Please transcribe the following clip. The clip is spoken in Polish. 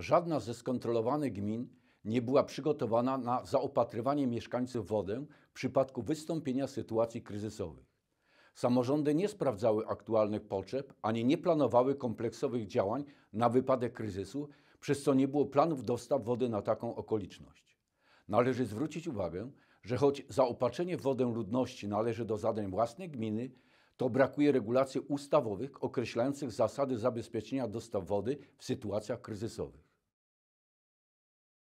Żadna ze skontrolowanych gmin nie była przygotowana na zaopatrywanie mieszkańców w wodę w przypadku wystąpienia sytuacji kryzysowych. Samorządy nie sprawdzały aktualnych potrzeb ani nie planowały kompleksowych działań na wypadek kryzysu, przez co nie było planów dostaw wody na taką okoliczność. Należy zwrócić uwagę, że choć zaopatrzenie w wodę ludności należy do zadań własnej gminy, to brakuje regulacji ustawowych określających zasady zabezpieczenia dostaw wody w sytuacjach kryzysowych.